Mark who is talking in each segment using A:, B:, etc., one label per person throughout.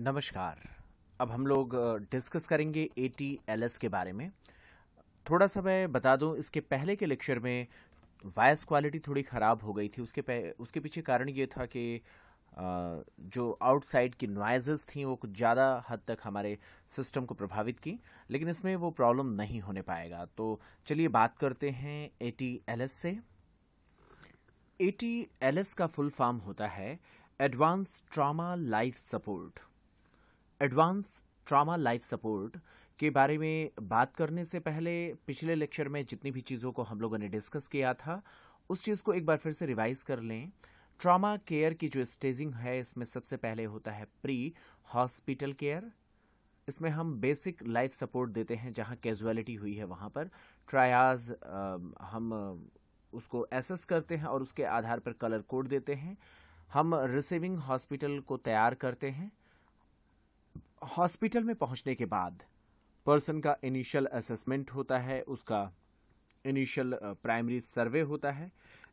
A: नमस्कार अब हम लोग डिस्कस करेंगे ए टी एल एस के बारे में थोड़ा सा मैं बता दूं इसके पहले के लेक्चर में वॉयस क्वालिटी थोड़ी ख़राब हो गई थी उसके उसके पीछे कारण ये था कि जो आउटसाइड की नॉइज़ थी वो कुछ ज़्यादा हद तक हमारे सिस्टम को प्रभावित की लेकिन इसमें वो प्रॉब्लम नहीं होने पाएगा तो चलिए बात करते हैं ए टी एल एस से ए टी एल एस का फुल फॉर्म होता है advance trauma life support advance trauma life support के बारे में बात करने से पहले पिछले लेक्चर में जितनी भी चीज़ों को हम लोगों ने डिस्कस किया था उस चीज़ को एक बार फिर से रिवाइज कर लें ट्रामा केयर की जो स्टेजिंग है इसमें सबसे पहले होता है प्री हॉस्पिटल केयर इसमें हम बेसिक लाइफ सपोर्ट देते हैं जहाँ कैजुअलिटी हुई है वहाँ पर ट्रायाज हम उसको एसेस करते हैं और उसके आधार पर कलर कोड देते हैं हम रिसीविंग हॉस्पिटल को तैयार करते हैं हॉस्पिटल में पहुंचने के बाद पर्सन का इनिशियल असेसमेंट होता है उसका इनिशियल प्राइमरी सर्वे होता है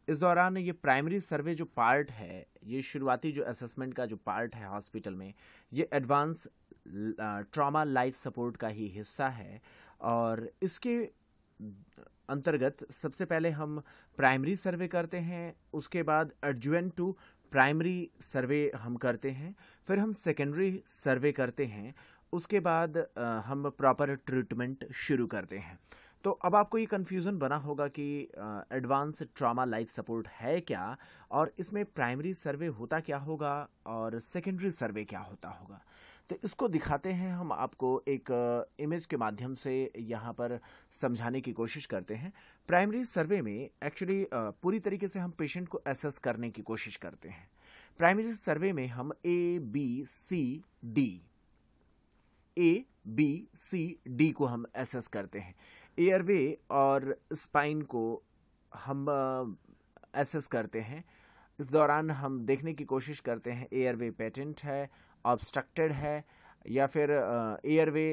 A: इस दौरान ये प्राइमरी सर्वे जो पार्ट है ये शुरुआती जो असेसमेंट का जो पार्ट है हॉस्पिटल में ये एडवांस ट्रॉमा लाइफ सपोर्ट का ही हिस्सा है और इसके अंतर्गत सबसे पहले हम प्राइमरी सर्वे करते हैं उसके बाद एडजुन टू प्राइमरी सर्वे हम करते हैं फिर हम सेकेंडरी सर्वे करते हैं उसके बाद हम प्रॉपर ट्रीटमेंट शुरू करते हैं तो अब आपको ये कन्फ्यूज़न बना होगा कि एडवांस ट्रामा लाइफ सपोर्ट है क्या और इसमें प्राइमरी सर्वे होता क्या होगा और सेकेंडरी सर्वे क्या होता होगा तो इसको दिखाते हैं हम आपको एक इमेज के माध्यम से यहाँ पर समझाने की कोशिश करते हैं प्राइमरी सर्वे में एक्चुअली पूरी तरीके से हम पेशेंट को एसेस करने की कोशिश करते हैं प्राइमरी सर्वे में हम A B C D A B C D को हम एसेस करते हैं एयरवे और स्पाइन को हम एसेस करते हैं इस दौरान हम देखने की कोशिश करते हैं एयरवे पेटेंट है ऑब्स्ट्रक्टेड है या फिर एयरवे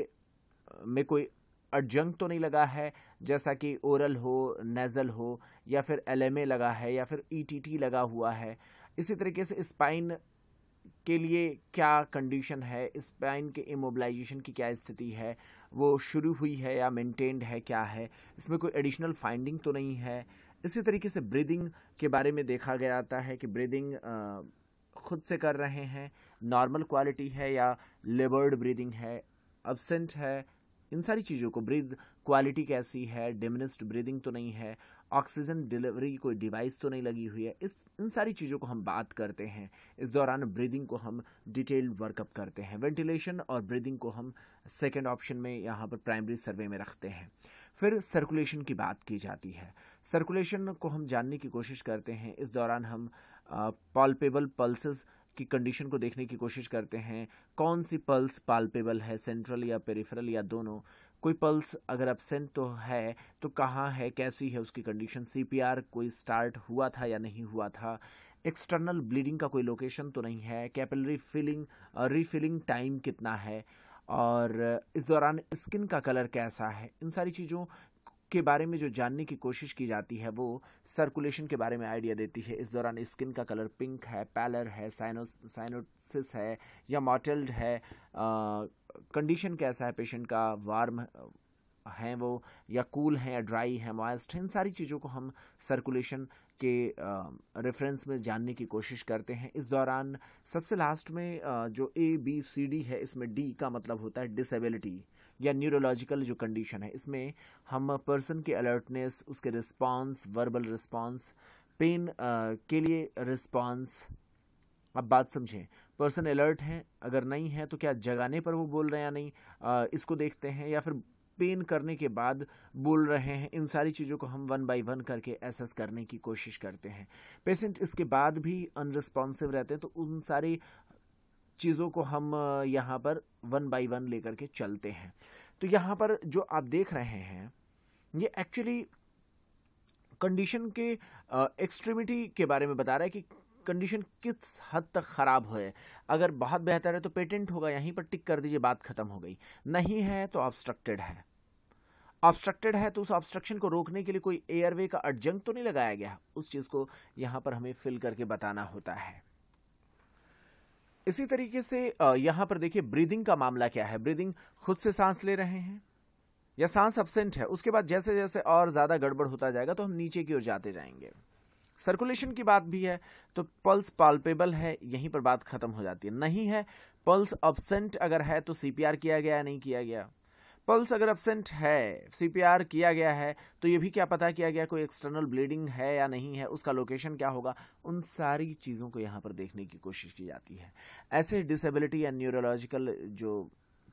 A: में कोई अडजंक तो नहीं लगा है जैसा कि ओरल हो नेज़ल हो या फिर एल लगा है या फिर ईटीटी e लगा हुआ है इसी तरीके से स्पाइन के लिए क्या कंडीशन है स्पाइन के इमोबलाइजेशन की क्या स्थिति है वो शुरू हुई है या मेंटेन्ड है क्या है इसमें कोई एडिशनल फाइंडिंग तो नहीं है इसी तरीके से ब्रीदिंग के बारे में देखा गया आता है कि ब्रीदिंग खुद से कर रहे हैं नॉर्मल क्वालिटी है या लेबर्ड ब्रीदिंग है अबसेंट है इन सारी चीज़ों को ब्रीद क्वालिटी कैसी है डिमिनिस्ड ब्रीदिंग तो नहीं है ऑक्सीजन डिलीवरी कोई डिवाइस तो नहीं लगी हुई है इस इन सारी चीज़ों को हम बात करते हैं इस दौरान ब्रीदिंग को हम डिटेल्ड वर्कअप करते हैं वेंटिलेशन और ब्रीदिंग को हम सेकेंड ऑप्शन में यहाँ पर प्राइमरी सर्वे में रखते हैं फिर सर्कुलेशन की बात की जाती है सर्कुलेशन को हम जानने की कोशिश करते हैं इस दौरान हम पॉल्पेबल पल्सेस की कंडीशन को देखने की कोशिश करते हैं कौन सी पल्स पाल्पेबल है सेंट्रल या पेरिफेरल या दोनों कोई पल्स अगर एबसेंट तो है तो कहाँ है कैसी है उसकी कंडीशन सीपीआर कोई स्टार्ट हुआ था या नहीं हुआ था एक्सटर्नल ब्लीडिंग का कोई लोकेशन तो नहीं है कैपिलरी फिलिंग रीफिलिंग टाइम कितना है और uh, इस दौरान स्किन का कलर कैसा है इन सारी चीज़ों के बारे में जो जानने की कोशिश की जाती है वो सर्कुलेशन के बारे में आइडिया देती है इस दौरान स्किन का कलर पिंक है पैलर है साइनो साइनोसिस है या मॉटल्ड है कंडीशन कैसा है पेशेंट का वार्म हैं वो या कूल हैं या ड्राई हैं मॉइस्ट इन सारी चीज़ों को हम सर्कुलेशन के रेफरेंस में जानने की कोशिश करते हैं इस दौरान सबसे लास्ट में जो ए बी सी डी है इसमें डी का मतलब होता है डिसेबिलिटी या न्यूरोलॉजिकल जो कंडीशन है इसमें हम पर्सन के अलर्टनेस उसके रिस्पांस वर्बल रिस्पांस पेन के लिए रिस्पांस अब बात समझें पर्सन अलर्ट हैं अगर नहीं है तो क्या जगाने पर वो बोल रहे हैं या नहीं आ, इसको देखते हैं या फिर पेन करने के बाद बोल रहे हैं इन सारी चीज़ों को हम वन बाय वन करके एसेस करने की कोशिश करते हैं पेशेंट इसके बाद भी अनरिस्पॉन्सिव रहते हैं तो उन सारी चीज़ों को हम यहाँ पर वन बाय वन लेकर के चलते हैं तो यहाँ पर जो आप देख रहे हैं ये एक्चुअली कंडीशन के एक्सट्रीमिटी के बारे में बता रहा है कि कंडीशन किस हद तक ख़राब है अगर बहुत बेहतर है तो पेटेंट होगा यहीं पर टिक कर दीजिए बात ख़त्म हो गई नहीं है तो ऑब्स्ट्रक्टेड है ऑब्स्ट्रक्टेड है तो उस ऑब्स्ट्रक्शन को रोकने के लिए कोई एयरवे का अडजंक तो नहीं लगाया गया उस चीज़ को यहाँ पर हमें फिल करके बताना होता है इसी तरीके से यहां पर देखिए ब्रीदिंग का मामला क्या है ब्रीदिंग खुद से सांस ले रहे हैं या सांस एबसेंट है उसके बाद जैसे जैसे और ज्यादा गड़बड़ होता जाएगा तो हम नीचे की ओर जाते जाएंगे सर्कुलेशन की बात भी है तो पल्स पाल्पेबल है यहीं पर बात खत्म हो जाती है नहीं है पल्स अबसेंट अगर है तो सीपीआर किया गया नहीं किया गया पल्स अगर एबसेंट है सीपीआर किया गया है तो ये भी क्या पता किया गया कोई एक्सटर्नल ब्लीडिंग है या नहीं है उसका लोकेशन क्या होगा उन सारी चीज़ों को यहाँ पर देखने की कोशिश की जाती है ऐसे डिसेबिलिटी या न्यूरोलॉजिकल जो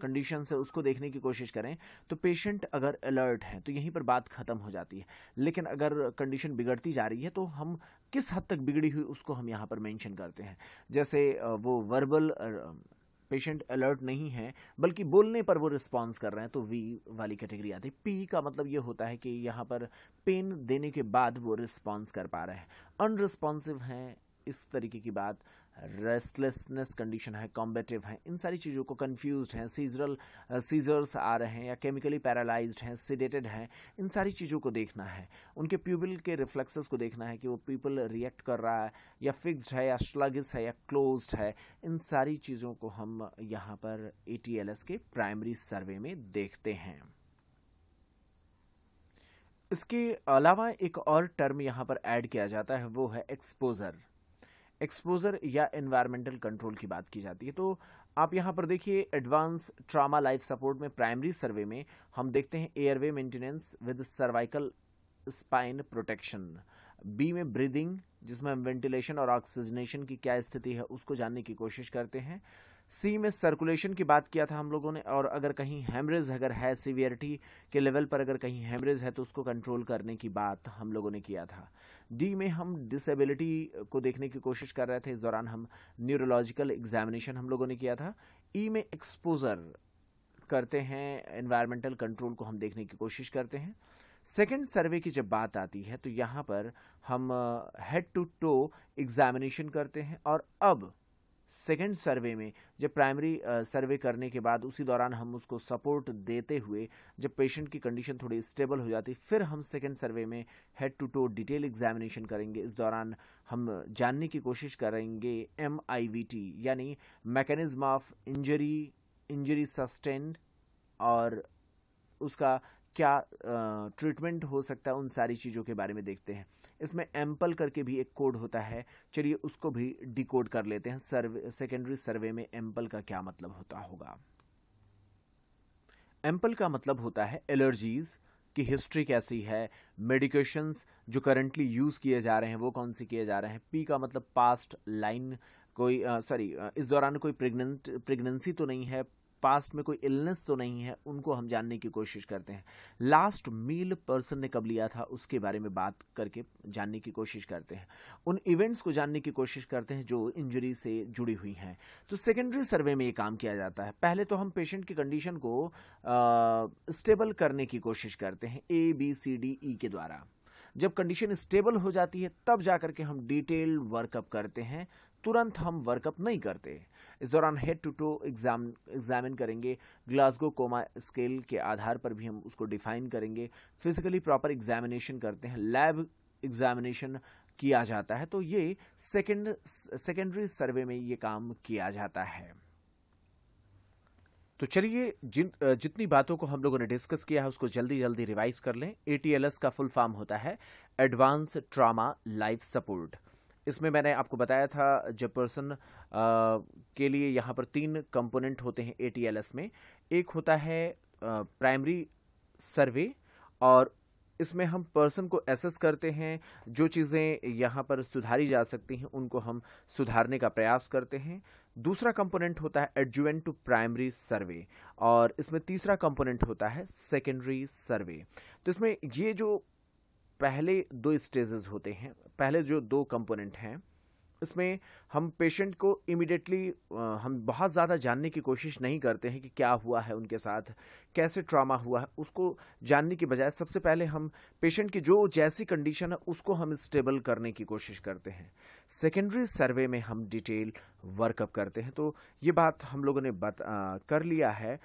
A: कंडीशन है उसको देखने की कोशिश करें तो पेशेंट अगर अलर्ट है तो यहीं पर बात खत्म हो जाती है लेकिन अगर कंडीशन बिगड़ती जा रही है तो हम किस हद तक बिगड़ी हुई उसको हम यहाँ पर मेंशन करते हैं जैसे वो वर्बल पेशेंट अलर्ट नहीं है बल्कि बोलने पर वो रिस्पॉन्स कर रहे हैं तो वी वाली कैटेगरी आती है पी का मतलब ये होता है कि यहाँ पर पेन देने के बाद वो रिस्पॉन्स कर पा रहे हैं अनरिस्पॉन्सिव हैं इस तरीके की बात रेस्टलेसनेस कंडीशन है कॉम्बेटिव है इन सारी चीज़ों को कन्फ्यूज हैं सीजरल सीजर्स uh, आ रहे हैं या केमिकली पैरालाइज हैं सिडेटेड हैं इन सारी चीज़ों को देखना है उनके प्यूबिल के रिफ्लेक्सेस को देखना है कि वो पीपल रिएक्ट कर रहा है या फिक्स्ड है या स्लगिस है या क्लोज है इन सारी चीज़ों को हम यहाँ पर ए के प्राइमरी सर्वे में देखते हैं इसके अलावा एक और टर्म यहाँ पर ऐड किया जाता है वो है एक्सपोजर एक्सपोजर या एनवायरमेंटल कंट्रोल की बात की जाती है तो आप यहाँ पर देखिए एडवांस ट्रामा लाइफ सपोर्ट में प्राइमरी सर्वे में हम देखते हैं airway maintenance with cervical spine protection B में ब्रीदिंग जिसमें वेंटिलेशन और ऑक्सीजनेशन की क्या स्थिति है उसको जानने की कोशिश करते हैं सी में सर्कुलेशन की बात किया था हम लोगों ने और अगर कहीं हेमरेज अगर है सीवियरिटी के लेवल पर अगर कहीं हेमरेज है तो उसको कंट्रोल करने की बात हम लोगों ने किया था डी में हम डिसेबिलिटी को देखने की कोशिश कर रहे थे इस दौरान हम न्यूरोलॉजिकल एग्जामिनेशन हम लोगों ने किया था ई e में एक्सपोजर करते हैं एनवायरमेंटल कंट्रोल को हम देखने की कोशिश करते हैं सेकेंड सर्वे की जब बात आती है तो यहाँ पर हम हेड टू टो एग्जामिनेशन करते हैं और अब सेकेंड सर्वे में जब प्राइमरी सर्वे करने के बाद उसी दौरान हम उसको सपोर्ट देते हुए जब पेशेंट की कंडीशन थोड़ी स्टेबल हो जाती फिर हम सेकेंड सर्वे में head to toe detail examination करेंगे इस दौरान हम जानने की कोशिश करेंगे एम यानी mechanism of injury injury sustained और उसका क्या ट्रीटमेंट हो सकता है उन सारी चीज़ों के बारे में देखते हैं इसमें एम्पल करके भी एक कोड होता है चलिए उसको भी डिकोड कर लेते हैं सर्वे सेकेंडरी सर्वे में एम्पल का क्या मतलब होता होगा एम्पल का मतलब होता है एलर्जीज़ की हिस्ट्री कैसी है मेडिकेशंस जो करंटली यूज़ किए जा रहे हैं वो कौन से किए जा रहे हैं पी का मतलब पास्ट लाइन कोई सॉरी इस दौरान कोई प्रेग्नेंट प्रेगनेंसी तो नहीं है पास्ट में कोई इलनेस तो नहीं है उनको हम जानने की कोशिश करते हैं लास्ट मील पर्सन ने कब लिया था उसके बारे में बात करके जानने की कोशिश करते हैं उन इवेंट्स को जानने की कोशिश करते हैं जो इंजरी से जुड़ी हुई हैं तो सेकेंडरी सर्वे में ये काम किया जाता है पहले तो हम पेशेंट की कंडीशन को स्टेबल करने की कोशिश करते हैं ए बी सी डी ई के द्वारा जब कंडीशन स्टेबल हो जाती है तब जाकर के हम डिटेल वर्कअप करते हैं तुरंत हम वर्कअप नहीं करते इस दौरान head to toe exam examine करेंगे ग्लासगो कोमा स्केल के आधार पर भी हम उसको डिफाइन करेंगे फिजिकली प्रॉपर एग्जामिनेशन करते हैं लैब एग्जामिनेशन किया जाता है तो ये सेकेंड सेकेंडरी सर्वे में ये काम किया जाता है तो चलिए जिन जितनी बातों को हम लोगों ने डिस्कस किया है उसको जल्दी जल्दी रिवाइज कर लें एटीएलएस का फुल फॉर्म होता है एडवांस ट्रामा लाइफ सपोर्ट इसमें मैंने आपको बताया था पर्सन के लिए यहाँ पर तीन कंपोनेंट होते हैं एटीएलएस में एक होता है प्राइमरी सर्वे और इसमें हम पर्सन को एसेस करते हैं जो चीज़ें यहाँ पर सुधारी जा सकती हैं उनको हम सुधारने का प्रयास करते हैं दूसरा कंपोनेंट होता है एडजुएंट टू प्राइमरी सर्वे और इसमें तीसरा कंपोनेंट होता है सेकेंडरी सर्वे तो इसमें ये जो पहले दो स्टेजेस होते हैं पहले जो दो कंपोनेंट हैं इसमें हम पेशेंट को इमिडिएटली हम बहुत ज़्यादा जानने की कोशिश नहीं करते हैं कि क्या हुआ है उनके साथ कैसे ट्रामा हुआ है उसको जानने की बजाय सबसे पहले हम पेशेंट की जो जैसी कंडीशन है उसको हम स्टेबल करने की कोशिश करते हैं सेकेंडरी सर्वे में हम डिटेल वर्कअप करते हैं तो ये बात हम लोगों ने बत, आ, कर लिया है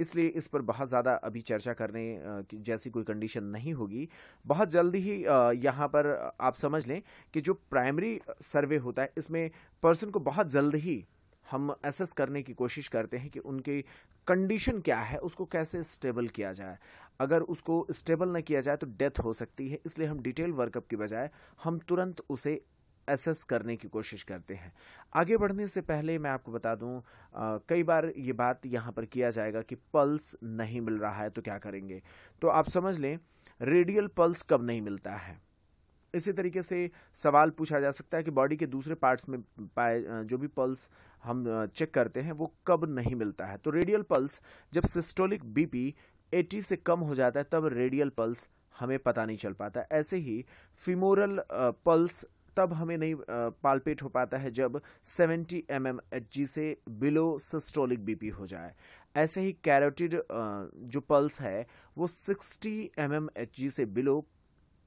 A: इसलिए इस पर बहुत ज़्यादा अभी चर्चा करने जैसी कोई कंडीशन नहीं होगी बहुत जल्दी ही यहाँ पर आप समझ लें कि जो प्राइमरी सर्वे होता है इसमें पर्सन को बहुत जल्द ही हम एसेस करने की कोशिश करते हैं कि उनकी कंडीशन क्या है उसको कैसे स्टेबल किया जाए अगर उसको स्टेबल ना किया जाए तो डेथ हो सकती है इसलिए हम डिटेल वर्कअप की बजाय हम तुरंत उसे एसेस करने की कोशिश करते हैं आगे बढ़ने से पहले मैं आपको बता दूं आ, कई बार ये बात यहाँ पर किया जाएगा कि पल्स नहीं मिल रहा है तो क्या करेंगे तो आप समझ लें रेडियल पल्स कब नहीं मिलता है इसी तरीके से सवाल पूछा जा सकता है कि बॉडी के दूसरे पार्ट्स में पाए जो भी पल्स हम चेक करते हैं वो कब नहीं मिलता है तो रेडियल पल्स जब सिस्टोलिक बीपी 80 से कम हो जाता है तब रेडियल पल्स हमें पता नहीं चल पाता ऐसे ही फिमोरल पल्स तब हमें नहीं पालपेट हो पाता है जब 70 एम एम एच जी से बिलो सिस्टोलिक बीपी हो जाए ऐसे ही कैरोटिड जो पल्स है वो 60 एम एम एच जी से बिलो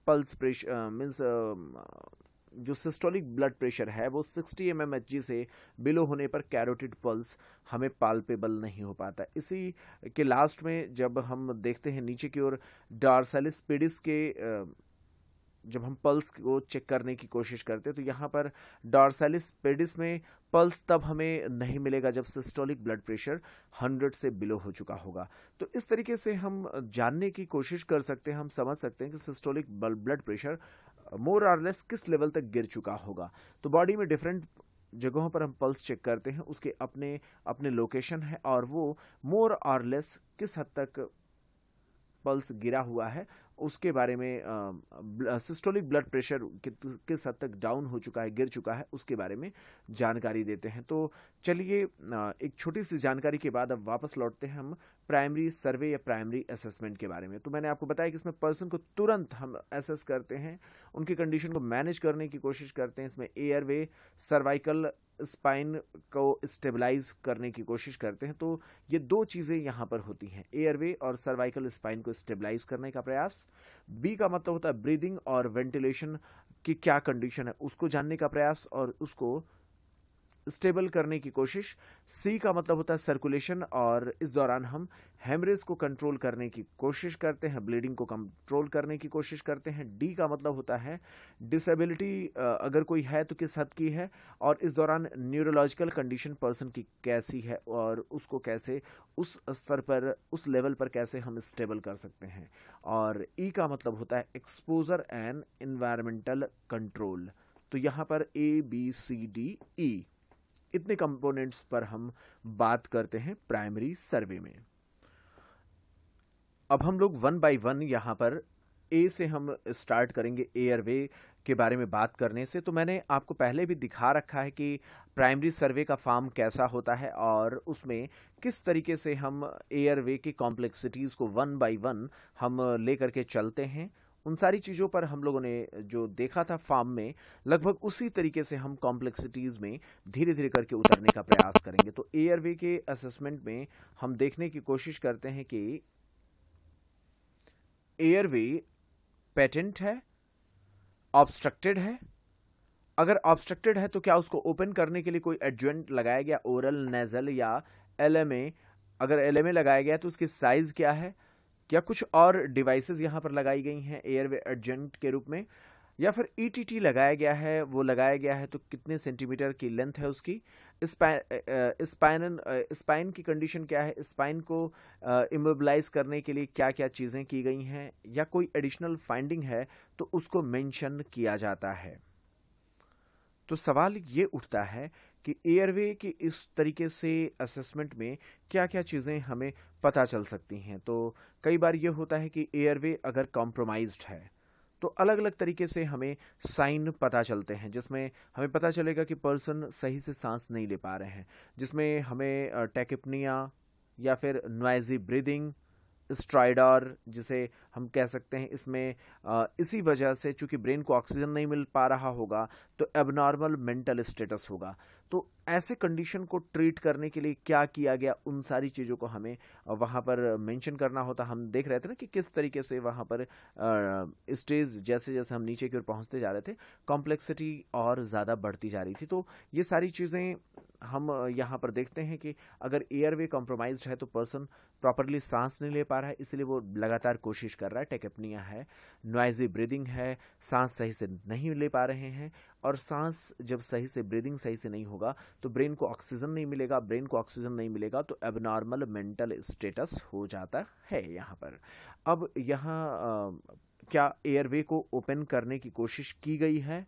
A: पल्स प्रेशर मीन्स जो सिस्टोलिक ब्लड प्रेशर है वो 60 एम एम एच जी से बिलो होने पर कैरोटिड पल्स हमें पाल्पेबल नहीं हो पाता इसी के लास्ट में जब हम देखते हैं नीचे की ओर डार्सेलिस पेडिस के आ, जब हम पल्स को चेक करने की कोशिश करते हैं तो यहाँ पर डॉर्सैलिस पेडिस में पल्स तब हमें नहीं मिलेगा जब सिस्टोलिक ब्लड प्रेशर 100 से बिलो हो चुका होगा तो इस तरीके से हम जानने की कोशिश कर सकते हैं हम समझ सकते हैं कि सिस्टोलिक ब्लड प्रेशर मोर और लेस किस लेवल तक गिर चुका होगा तो बॉडी में डिफरेंट जगहों पर हम पल्स चेक करते हैं उसके अपने अपने लोकेशन है और वो मोर और लेस किस हद तक पल्स गिरा हुआ है उसके बारे में सिस्टोलिक ब्लड प्रेशर किस हद तक डाउन हो चुका है गिर चुका है उसके बारे में जानकारी देते हैं तो चलिए एक छोटी सी जानकारी के बाद अब वापस लौटते हैं हम प्राइमरी सर्वे या प्राइमरी असेसमेंट के बारे में तो मैंने आपको बताया कि इसमें पर्सन को तुरंत हम असेस करते हैं उनकी कंडीशन को मैनेज करने की कोशिश करते हैं इसमें एयरवे सर्वाइकल स्पाइन को स्टेबलाइज करने की कोशिश करते हैं तो ये दो चीज़ें यहाँ पर होती हैं एयरवे और सर्वाइकल स्पाइन को स्टेबलाइज करने का प्रयास बी का मतलब होता है ब्रीदिंग और वेंटिलेशन की क्या कंडीशन है उसको जानने का प्रयास और उसको स्टेबल करने की कोशिश सी का मतलब होता है सर्कुलेशन और इस दौरान हम हेमरेज को कंट्रोल करने की कोशिश करते हैं ब्लीडिंग को कंट्रोल करने की कोशिश करते हैं डी का मतलब होता है डिसेबिलिटी अगर कोई है तो किस हद की है और इस दौरान न्यूरोलॉजिकल कंडीशन पर्सन की कैसी है और उसको कैसे उस स्तर पर उस लेवल पर कैसे हम स्टेबल कर सकते हैं और ई e का मतलब होता है एक्सपोजर एंड इन्वायरमेंटल कंट्रोल तो यहाँ पर ए बी सी डी ई इतने कंपोनेंट्स पर हम बात करते हैं प्राइमरी सर्वे में अब हम लोग वन बाय वन यहाँ पर ए से हम स्टार्ट करेंगे एयरवे के बारे में बात करने से तो मैंने आपको पहले भी दिखा रखा है कि प्राइमरी सर्वे का फॉर्म कैसा होता है और उसमें किस तरीके से हम एयरवे की कॉम्प्लेक्सिटीज़ को वन बाय वन हम लेकर के चलते हैं उन सारी चीज़ों पर हम लोगों ने जो देखा था फार्म में लगभग उसी तरीके से हम कॉम्प्लेक्सिटीज़ में धीरे धीरे करके उतरने का प्रयास करेंगे तो वे के असेसमेंट में हम देखने की कोशिश करते हैं कि एयरवे पेटेंट है ऑब्स्ट्रक्टेड है अगर ऑब्स्ट्रक्टेड है तो क्या उसको ओपन करने के लिए कोई एडजेंट लगाया गया ओरल नेजल या एलएमए अगर एलएमए लगाया गया तो उसकी साइज़ क्या है क्या कुछ और डिवाइसेस यहाँ पर लगाई गई हैं एयरवे एडजेंट के रूप में या फिर ई e लगाया गया है वो लगाया गया है तो कितने सेंटीमीटर की लेंथ है उसकी स्पाइन स्पाइन की कंडीशन क्या है स्पाइन को इमोबलाइज करने के लिए क्या क्या चीज़ें की गई हैं या कोई एडिशनल फाइंडिंग है तो उसको मेंशन किया जाता है तो सवाल ये उठता है कि एयरवे के इस तरीके से असेसमेंट में क्या क्या चीज़ें हमें पता चल सकती हैं तो कई बार ये होता है कि एयरवे अगर कॉम्प्रोमाइज है तो अलग अलग तरीके से हमें साइन पता चलते हैं जिसमें हमें पता चलेगा कि पर्सन सही से सांस नहीं ले पा रहे हैं जिसमें हमें टैकिपनिया या फिर नॉइजी ब्रीदिंग स्ट्राइडर जिसे हम कह सकते हैं इसमें आ, इसी वजह से चूंकि ब्रेन को ऑक्सीजन नहीं मिल पा रहा होगा तो एबनॉर्मल मेंटल स्टेटस होगा と ऐसे कंडीशन को ट्रीट करने के लिए क्या किया गया उन सारी चीज़ों को हमें वहाँ पर मेंशन करना होता हम देख रहे थे ना कि किस तरीके से वहाँ पर स्टेज जैसे जैसे हम नीचे की ओर पहुँचते जा रहे थे कॉम्प्लेक्सिटी और ज़्यादा बढ़ती जा रही थी तो ये सारी चीज़ें हम यहाँ पर देखते हैं कि अगर एयरवे कॉम्प्रोमाइज है तो पर्सन प्रॉपरली सांस नहीं ले पा रहा है इसलिए वो लगातार कोशिश कर रहा है टेकअपनिया है नॉइजी ब्रीदिंग है सांस सही से नहीं ले पा रहे हैं और सांस जब सही से ब्रीदिंग सही से नहीं होगा तो ब्रेन को ऑक्सीजन नहीं मिलेगा ब्रेन को ऑक्सीजन नहीं मिलेगा तो एबनॉर्मल मेंटल स्टेटस हो जाता है यहाँ पर अब यहाँ क्या एयरवे को ओपन करने की कोशिश की गई है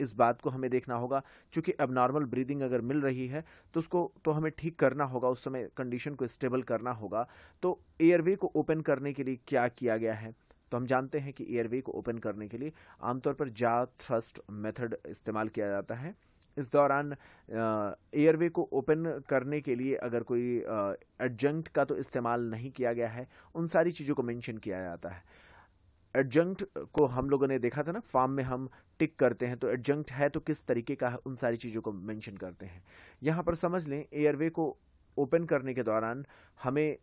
A: इस बात को हमें देखना होगा क्योंकि अब नॉर्मल ब्रीदिंग अगर मिल रही है तो उसको तो हमें ठीक करना होगा उस समय कंडीशन को स्टेबल करना होगा तो एयरवे को ओपन करने के लिए क्या किया गया है तो हम जानते हैं कि एयरवे को ओपन करने के लिए आमतौर पर जा थ्रस्ट मेथड इस्तेमाल किया जाता है इस दौरान एयरवे को ओपन करने के लिए अगर कोई एडजंक्ट का तो इस्तेमाल नहीं किया गया है उन सारी चीज़ों को मेंशन किया जाता है एडजंक्ट को हम लोगों ने देखा था ना फार्म में हम टिक करते हैं तो एडजंक्ट है तो किस तरीके का है उन सारी चीज़ों को मेंशन करते हैं यहाँ पर समझ लें एयरवे को ओपन करने के दौरान हमें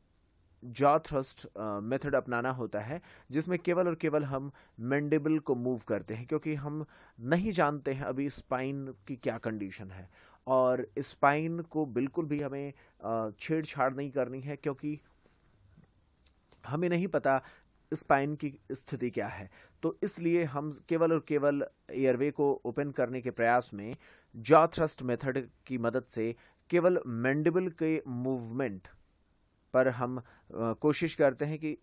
A: जॉ थ्रस्ट मेथड अपनाना होता है जिसमें केवल और केवल हम मैंडेबल को मूव करते हैं क्योंकि हम नहीं जानते हैं अभी स्पाइन की क्या कंडीशन है और स्पाइन को बिल्कुल भी हमें uh, छेड़छाड़ नहीं करनी है क्योंकि हमें नहीं पता स्पाइन की स्थिति क्या है तो इसलिए हम केवल और केवल एयरवे को ओपन करने के प्रयास में जॉ थ्रस्ट मेथड की मदद से केवल मैंडेबल के मूवमेंट पर हम कोशिश करते हैं कि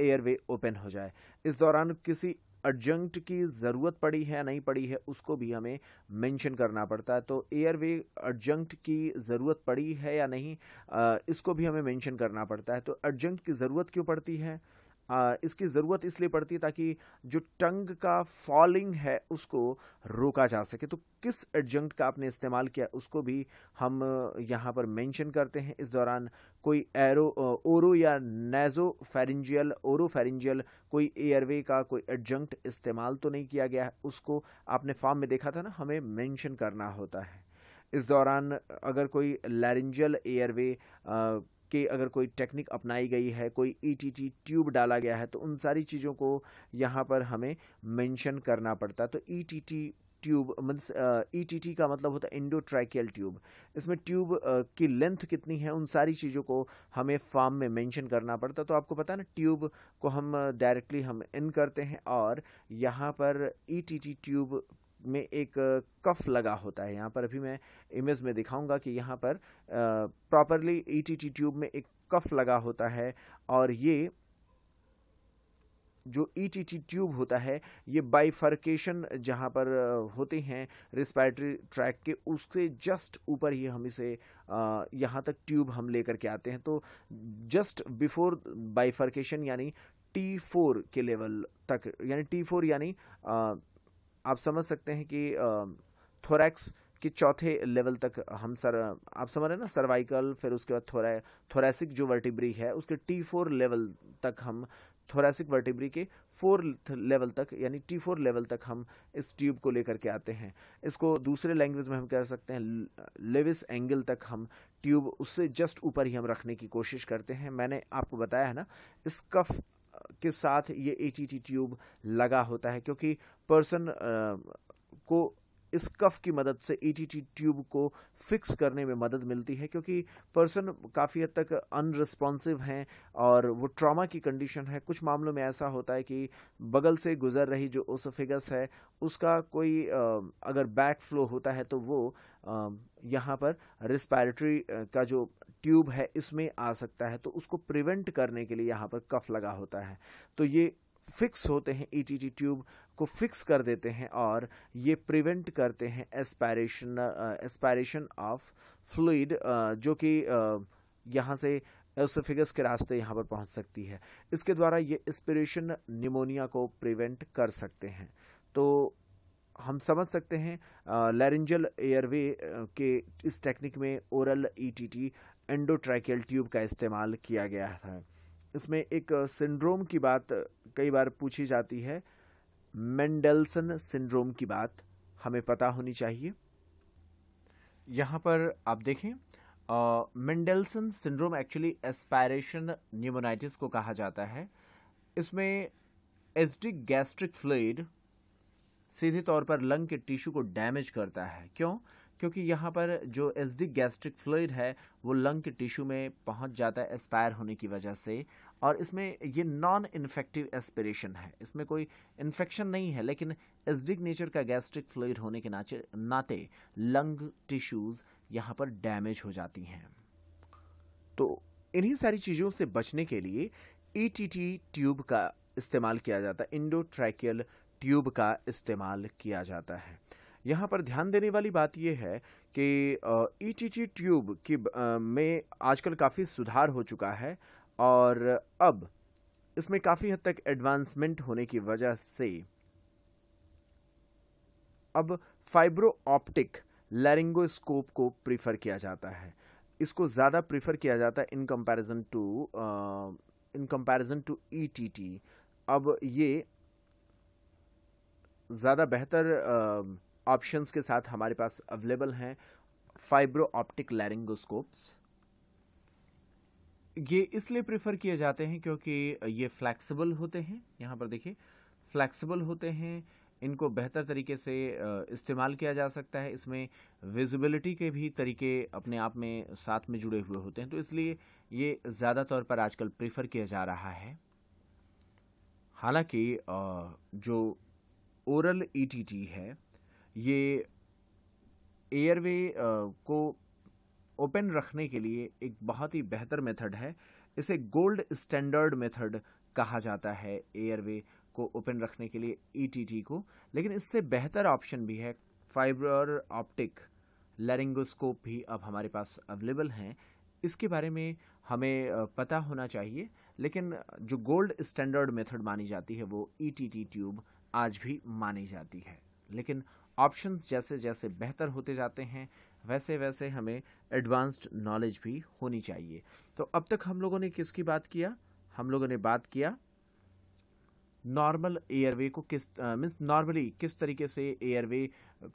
A: एयरवे ओपन हो जाए इस दौरान किसी अर्जेंट की ज़रूरत पड़ी है नहीं पड़ी है उसको भी हमें मेंशन करना पड़ता है तो एयरवे अर्जेंट की ज़रूरत पड़ी है या नहीं इसको भी हमें मेंशन करना पड़ता है तो अर्जेंट की ज़रूरत क्यों पड़ती है आ, इसकी ज़रूरत इसलिए पड़ती है ताकि जो टंग का फॉलिंग है उसको रोका जा सके तो किस एडजंक्ट का आपने इस्तेमाल किया उसको भी हम यहाँ पर मेंशन करते हैं इस दौरान कोई एरो ओरो या नेजो फेरेंजियल ओरो फेरेंजियल कोई एयरवे का कोई एडजंक्ट इस्तेमाल तो नहीं किया गया है उसको आपने फॉर्म में देखा था ना हमें मैंशन करना होता है इस दौरान अगर कोई लैरिंजल एयरवे कि अगर कोई टेक्निक अपनाई गई है कोई ईटीटी e ट्यूब डाला गया है तो उन सारी चीज़ों को यहाँ पर हमें मेंशन करना पड़ता है तो ईटीटी e ट्यूब मीन्स मतलब, ई e का मतलब होता है इंडो ट्राइकियल ट्यूब इसमें ट्यूब की लेंथ कितनी है उन सारी चीज़ों को हमें फार्म में मेंशन करना पड़ता तो आपको पता है ना ट्यूब को हम डायरेक्टली हम इन करते हैं और यहाँ पर ई ट्यूब में एक कफ लगा होता है यहाँ पर अभी मैं इमेज में दिखाऊंगा कि यहाँ पर प्रॉपरली ईटीटी ट्यूब में एक कफ लगा होता है और ये जो ईटीटी e ट्यूब होता है ये बाइफर्केशन जहाँ पर होते हैं रिस्पायरेटरी ट्रैक के उसके जस्ट ऊपर ही हम इसे यहाँ तक ट्यूब हम लेकर के आते हैं तो जस्ट बिफोर बाइफर्केशन यानी टी फोर के लेवल तक यानी टी फोर यानी आप समझ सकते हैं कि थोरैक्स के चौथे लेवल तक हम सर आप समझ रहे हैं ना सर्वाइकल फिर उसके बाद थोरा थोरेसिक जो वर्टिब्री है उसके टी फोर लेवल तक हम थोरेसिक वर्टिब्री के फोर लेवल तक यानी टी फोर लेवल तक हम इस ट्यूब को लेकर के आते हैं इसको दूसरे लैंग्वेज में हम कह सकते हैं लेविस एंगल तक हम ट्यूब उससे जस्ट ऊपर ही हम रखने की कोशिश करते हैं मैंने आपको बताया है ना इस कफ के साथ ये एटीटी ट्यूब लगा होता है क्योंकि पर्सन को इस कफ की मदद से ईटीटी ट्यूब को फिक्स करने में मदद मिलती है क्योंकि पर्सन काफ़ी हद तक अनरिस्पॉन्सिव हैं और वो ट्रॉमा की कंडीशन है कुछ मामलों में ऐसा होता है कि बगल से गुजर रही जो ओसोफिगस है उसका कोई अगर बैक फ्लो होता है तो वो यहाँ पर रिस्पायरेटरी का जो ट्यूब है इसमें आ सकता है तो उसको प्रिवेंट करने के लिए यहाँ पर कफ लगा होता है तो ये फिक्स होते हैं ईटीटी e ट्यूब को फिक्स कर देते हैं और ये प्रिवेंट करते हैं एस्पायरेशन एस्पायरेशन ऑफ फ्लूड जो कि uh, यहाँ से एसोफिगस के रास्ते यहाँ पर पहुँच सकती है इसके द्वारा ये एस्पिरेशन निमोनिया को प्रिवेंट कर सकते हैं तो हम समझ सकते हैं लैरिंजल uh, एयरवे uh, के इस टेक्निक में ओरल ईटीटी एंडोट्रैकियल ट्यूब का इस्तेमाल किया गया था इसमें एक सिंड्रोम की बात कई बार पूछी जाती है मेंडलसन सिंड्रोम की बात हमें पता होनी चाहिए यहाँ पर आप देखें Mendelson syndrome actually aspiration pneumonitis को कहा जाता है इसमें एसिडिक गैस्ट्रिक फ्लूड सीधे तौर पर लंग के टिश्यू को डैमेज करता है क्यों क्योंकि यहाँ पर जो एसिडिक गैस्ट्रिक फ्लूड है वो लंग के टिश्यू में पहुँच जाता है एक्सपायर होने की वजह से और इसमें ये नॉन इन्फेक्टिव एस्पिरेशन है इसमें कोई इन्फेक्शन नहीं है लेकिन एसडिक नेचर का गैस्ट्रिक फ्लूड होने के नाचे नाते लंग टिश्यूज़ यहाँ पर डैमेज हो जाती हैं तो इन्हीं सारी चीज़ों से बचने के लिए ई e ट्यूब का इस्तेमाल किया जाता है इंडोट्रैकियल ट्यूब का इस्तेमाल किया जाता है यहाँ पर ध्यान देने वाली बात यह है कि ई टी ट्यूब की में आजकल काफ़ी सुधार हो चुका है और अब इसमें काफ़ी हद तक एडवांसमेंट होने की वजह से अब फाइब्रो ऑप्टिक लैरिंगोस्कोप को प्रीफर किया जाता है इसको ज़्यादा प्रीफर किया जाता है in comparison to in comparison to ETT अब ये ज़्यादा बेहतर uh, ऑप्शंस के साथ हमारे पास अवेलेबल हैं फाइब्रो ऑप्टिक लैरिंगोस्कोप्स ये इसलिए प्रेफर किए जाते हैं क्योंकि ये फ्लैक्सिबल होते हैं यहाँ पर देखिए फ्लैक्सिबल होते हैं इनको बेहतर तरीके से इस्तेमाल किया जा सकता है इसमें विजिबिलिटी के भी तरीके अपने आप में साथ में जुड़े हुए होते हैं तो इसलिए ये ज़्यादा तौर पर आजकल प्रेफर किया जा रहा है हालांकि जो ओरल ईटीटी e है ये एयरवे को ओपन रखने के लिए एक बहुत ही बेहतर मेथड है इसे गोल्ड स्टैंडर्ड मेथड कहा जाता है एयरवे को ओपन रखने के लिए ईटीटी e को लेकिन इससे बेहतर ऑप्शन भी है फाइबर ऑप्टिक लैरिंगोस्कोप भी अब हमारे पास अवेलेबल हैं इसके बारे में हमें पता होना चाहिए लेकिन जो गोल्ड स्टैंडर्ड मेथड मानी जाती है वो ईटीटी e ट्यूब आज भी मानी जाती है लेकिन ऑप्शंस जैसे जैसे बेहतर होते जाते हैं वैसे वैसे हमें एडवांस्ड नॉलेज भी होनी चाहिए तो अब तक हम लोगों ने किसकी बात किया हम लोगों ने बात किया नॉर्मल एयरवे को किस मीन्स नॉर्मली किस तरीके से एयरवे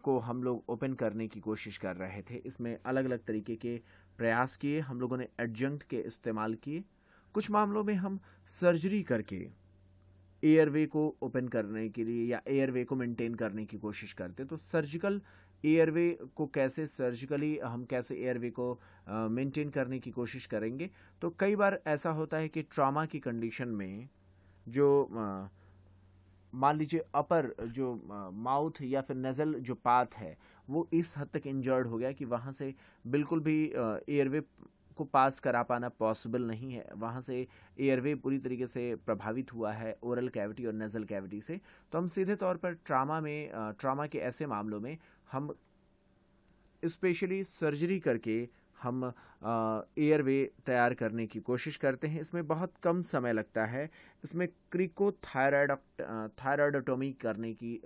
A: को हम लोग ओपन करने की कोशिश कर रहे थे इसमें अलग अलग तरीके के प्रयास किए हम लोगों ने एडजंक्ट के इस्तेमाल किए कुछ मामलों में हम सर्जरी करके एयरवे को ओपन करने के लिए या एयरवे को मेंटेन करने की कोशिश करते हैं तो सर्जिकल एयरवे को कैसे सर्जिकली हम कैसे एयरवे को मेंटेन करने की कोशिश करेंगे तो कई बार ऐसा होता है कि ट्रामा की कंडीशन में जो मान लीजिए अपर जो माउथ या फिर नज़ल जो पाथ है वो इस हद तक इंजर्ड हो गया कि वहाँ से बिल्कुल भी एयरवे को पास करा पाना पॉसिबल नहीं है वहाँ से एयरवे पूरी तरीके से प्रभावित हुआ है ओरल कैविटी और नज़ल कैविटी से तो हम सीधे तौर पर ट्रामा में ट्रामा के ऐसे मामलों में हम स्पेशली सर्जरी करके हम एयरवे तैयार करने की कोशिश करते हैं इसमें बहुत कम समय लगता है इसमें क्रिको थायराइड थायराइडोटोमी करने की आ,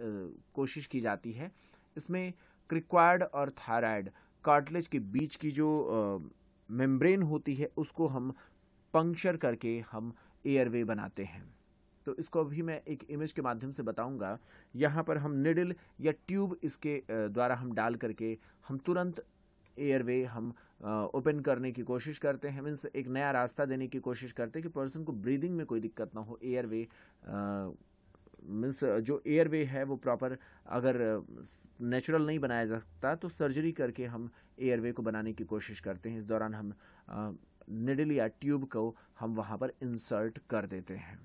A: कोशिश की जाती है इसमें क्रिक्वायर्ड और थायराइड कार्टिलेज के बीच की जो आ, मेम्ब्रेन होती है उसको हम पंक्चर करके हम एयरवे बनाते हैं तो इसको भी मैं एक इमेज के माध्यम से बताऊंगा यहाँ पर हम निडल या ट्यूब इसके द्वारा हम डाल करके हम तुरंत एयरवे हम ओपन करने की कोशिश करते हैं मीन्स एक नया रास्ता देने की कोशिश करते हैं कि पर्सन को ब्रीदिंग में कोई दिक्कत ना हो एयरवे मीन्स जो एयरवे है वो प्रॉपर अगर नेचुरल नहीं बनाया जा सकता तो सर्जरी करके हम एयरवे को बनाने की कोशिश करते हैं इस दौरान हम निडल या ट्यूब को हम वहाँ पर इंसर्ट कर देते हैं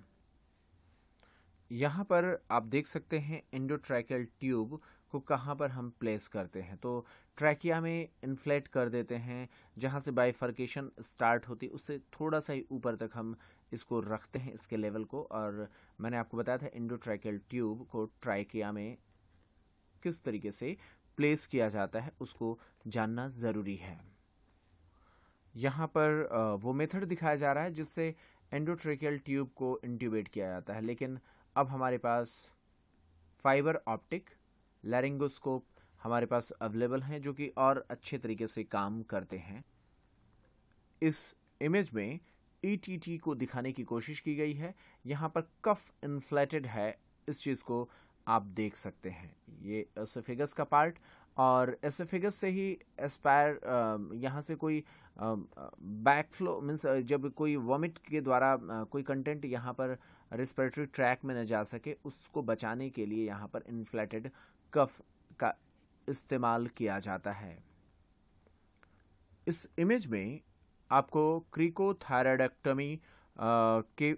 A: यहाँ पर आप देख सकते हैं इंडोट्रैकल ट्यूब को कहाँ पर हम प्लेस करते हैं तो ट्रैकिया में इन्फ्लेट कर देते हैं जहाँ से बाइफर्केशन स्टार्ट होती उससे थोड़ा सा ही ऊपर तक हम इसको रखते हैं इसके लेवल को और मैंने आपको बताया था इंडोट्रैकियल ट्यूब को ट्रैकिया में किस तरीके से प्लेस किया जाता है उसको जानना ज़रूरी है यहाँ पर वो मेथड दिखाया जा रहा है जिससे एंडोट्रेकियल ट्यूब को इंट्यूबेट किया जाता है लेकिन अब हमारे पास फाइबर ऑप्टिक लैरिंगोस्कोप हमारे पास अवेलेबल हैं जो कि और अच्छे तरीके से काम करते हैं इस इमेज में ई e को दिखाने की कोशिश की गई है यहाँ पर कफ इन्फ्लेटेड है इस चीज़ को आप देख सकते हैं ये फिगर्स का पार्ट और एसोफेगस से ही एस्पायर um, यहाँ से कोई बैकफ्लो um, मीन्स uh, जब कोई वॉमिट के द्वारा uh, कोई कंटेंट यहाँ पर रेस्पिरेटरी ट्रैक में न जा सके उसको बचाने के लिए यहाँ पर इन्फ्लेटेड कफ का इस्तेमाल किया जाता है इस इमेज में आपको क्रिकोथायराइडेक्टमी uh, के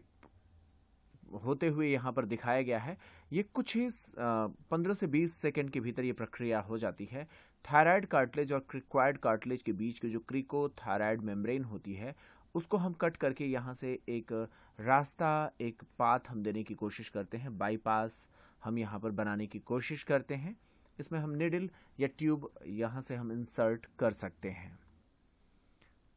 A: होते हुए यहाँ पर दिखाया गया है ये कुछ ही पंद्रह से बीस सेकेंड के भीतर ये प्रक्रिया हो जाती है थायराइड कार्टिलेज और क्रिक्वाइड कार्टिलेज के बीच की जो क्रिको थायराइड मेम्ब्रेन होती है उसको हम कट करके यहाँ से एक रास्ता एक पाथ हम देने की कोशिश करते हैं बाईपास हम यहाँ पर बनाने की कोशिश करते हैं इसमें हम निडिल या ट्यूब यहाँ से हम इंसर्ट कर सकते हैं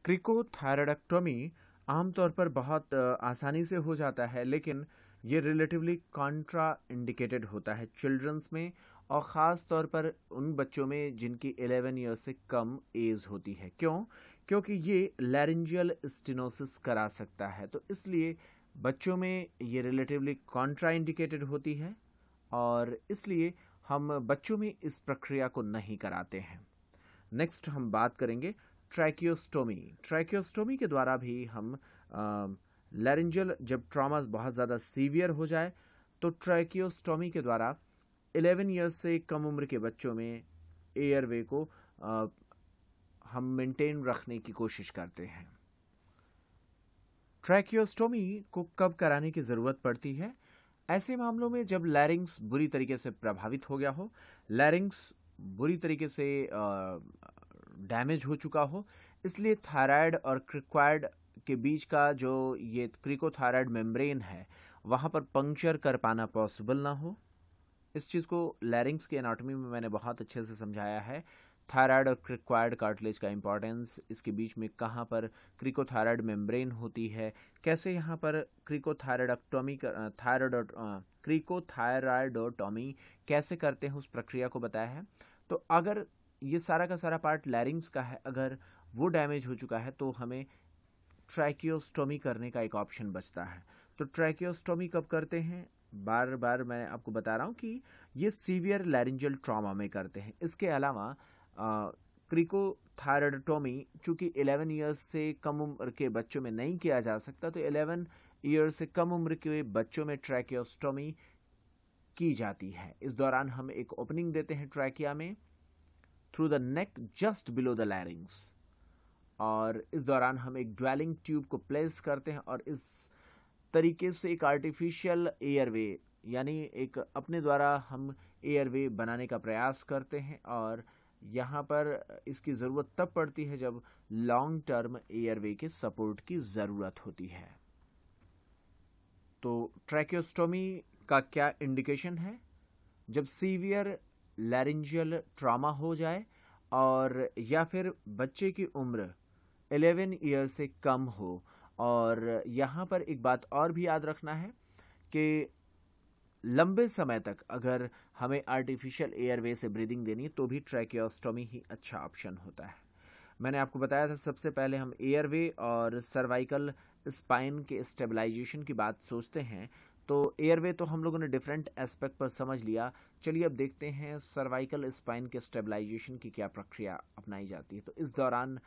A: क्रिकोथायरडक्टोमी आमतौर पर बहुत आसानी से हो जाता है लेकिन ये रिलेटिवली कॉन्ट्रा इंडिकेटेड होता है चिल्ड्रंस में और ख़ास तौर पर उन बच्चों में जिनकी 11 ईयर से कम एज होती है क्यों क्योंकि ये लैरेंजियल स्टिनोसिस करा सकता है तो इसलिए बच्चों में ये रिलेटिवली कॉन्ट्रा इंडिकेटेड होती है और इसलिए हम बच्चों में इस प्रक्रिया को नहीं कराते हैं नेक्स्ट हम बात करेंगे ट्रैकियोस्टोमी ट्रैकियोस्टोमी के द्वारा भी हम आ, लैरिंजल जब ट्रामा बहुत ज़्यादा सीवियर हो जाए तो ट्रैकियोस्टोमी के द्वारा 11 ईयर्स से कम उम्र के बच्चों में एयरवे को आ, हम मेंटेन रखने की कोशिश करते हैं ट्रैकियोस्टोमी को कब कराने की ज़रूरत पड़ती है ऐसे मामलों में जब लैरिंग्स बुरी तरीके से प्रभावित हो गया हो लैरिंग्स बुरी तरीके से डैमेज हो चुका हो इसलिए थायराइड और क्रिक्वायर्ड के बीच का जो ये क्रिकोथायराइड मेम्ब्रेन है वहाँ पर पंक्चर कर पाना पॉसिबल ना हो इस चीज़ को लैरिंग्स के एनाटॉमी में मैंने बहुत अच्छे से समझाया है थायराइड और क्रिक्वायर्ड कार्टिलेज का इम्पॉर्टेंस इसके बीच में कहाँ पर क्रिकोथायराइड मेम्ब्रेन होती है कैसे यहाँ पर क्रिकोथायराइडक्टोमी थायराइड क्रिकोथायराइडोटॉमी कैसे करते हैं उस प्रक्रिया को बताया है तो अगर ये सारा का सारा पार्ट लैरिंग्स का है अगर वो डैमेज हो चुका है तो हमें ट्रैकियोस्टोमी करने का एक ऑप्शन बचता है तो ट्रैकियोस्टोमी कब करते हैं बार बार मैं आपको बता रहा हूँ कि ये सीवियर लैरिंजल ट्रॉमा में करते हैं इसके अलावा क्रिकोथायरडटोमी चूँकि 11 ईयर्स से कम उम्र के बच्चों में नहीं किया जा सकता तो 11 ईयर से कम उम्र के बच्चों में ट्रैकियोस्टोमी की जाती है इस दौरान हम एक ओपनिंग देते हैं ट्रैकिया में through the neck just below the larynx और इस दौरान हम एक ड्वेलिंग ट्यूब को प्लेस करते हैं और इस तरीके से एक आर्टिफिशियल एयरवे यानी एक अपने द्वारा हम एयरवे बनाने का प्रयास करते हैं और यहाँ पर इसकी ज़रूरत तब पड़ती है जब लॉन्ग टर्म एयरवे के सपोर्ट की ज़रूरत होती है तो ट्रैक्योस्टोमी का क्या इंडिकेशन है जब सीवियर लैरिंजियल ट्रामा हो जाए और या फिर बच्चे की उम्र 11 ईयर से कम हो और यहाँ पर एक बात और भी याद रखना है कि लंबे समय तक अगर हमें आर्टिफिशियल एयरवे से ब्रीदिंग देनी है तो भी ट्रैकियोस्टोमी ही अच्छा ऑप्शन होता है मैंने आपको बताया था सबसे पहले हम एयरवे और सर्वाइकल स्पाइन के स्टेबलाइजेशन की बात सोचते हैं तो एयरवे तो हम लोगों ने डिफरेंट एस्पेक्ट पर समझ लिया चलिए अब देखते हैं सर्वाइकल स्पाइन के स्टेबलाइजेशन की क्या प्रक्रिया अपनाई जाती है तो इस दौरान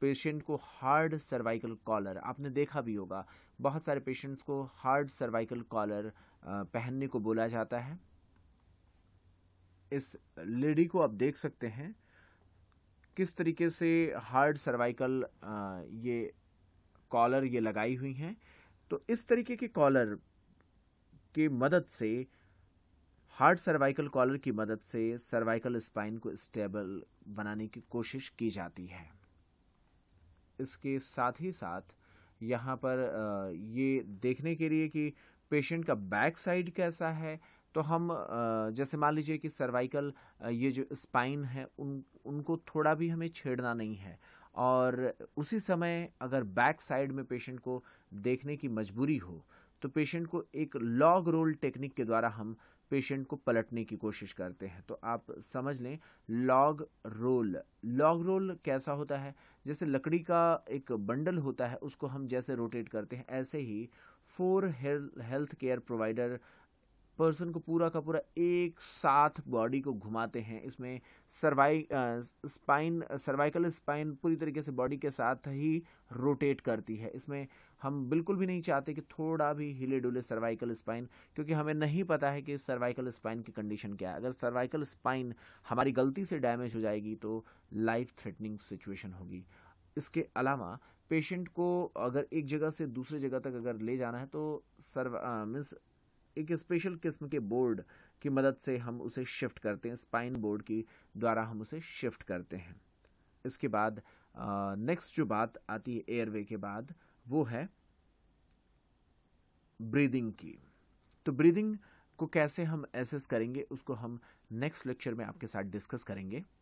A: पेशेंट को हार्ड सर्वाइकल कॉलर आपने देखा भी होगा बहुत सारे पेशेंट्स को हार्ड सर्वाइकल कॉलर पहनने को बोला जाता है इस लेडी को आप देख सकते हैं किस तरीके से हार्ड सर्वाइकल ये कॉलर ये लगाई हुई हैं तो इस तरीके के कॉलर की मदद से हार्ड सर्वाइकल कॉलर की मदद से सर्वाइकल स्पाइन को स्टेबल बनाने की कोशिश की जाती है इसके साथ ही साथ यहाँ पर ये देखने के लिए कि पेशेंट का बैक साइड कैसा है तो हम जैसे मान लीजिए कि सर्वाइकल ये जो स्पाइन है उन उनको थोड़ा भी हमें छेड़ना नहीं है और उसी समय अगर बैक साइड में पेशेंट को देखने की मजबूरी हो तो पेशेंट को एक लॉग रोल टेक्निक के द्वारा हम पेशेंट को पलटने की कोशिश करते हैं तो आप समझ लें लॉग रोल लॉग रोल कैसा होता है जैसे लकड़ी का एक बंडल होता है उसको हम जैसे रोटेट करते हैं ऐसे ही four health care provider person को पूरा का पूरा एक साथ बॉडी को घुमाते हैं इसमें सर्वाइ स्पाइन सर्वाइकल स्पाइन पूरी तरीके से बॉडी के साथ ही रोटेट करती है इसमें हम बिल्कुल भी नहीं चाहते कि थोड़ा भी हिले डुले सर्वाइकल स्पाइन क्योंकि हमें नहीं पता है कि सर्वाइकल स्पाइन की कंडीशन क्या है अगर सर्वाइकल स्पाइन हमारी गलती से डैमेज हो जाएगी तो लाइफ थ्रेटनिंग सिचुएशन होगी इसके अलावा पेशेंट को अगर एक जगह से दूसरे जगह तक अगर ले जाना है तो सर्व मीन्स एक स्पेशल किस्म के बोर्ड की मदद से हम उसे शिफ्ट करते हैं स्पाइन बोर्ड की द्वारा हम उसे शिफ्ट करते हैं इसके बाद नेक्स्ट जो बात आती है एयरवे के बाद वो है ब्रीदिंग की तो ब्रीदिंग को कैसे हम एसेस करेंगे उसको हम नेक्स्ट लेक्चर में आपके साथ डिस्कस करेंगे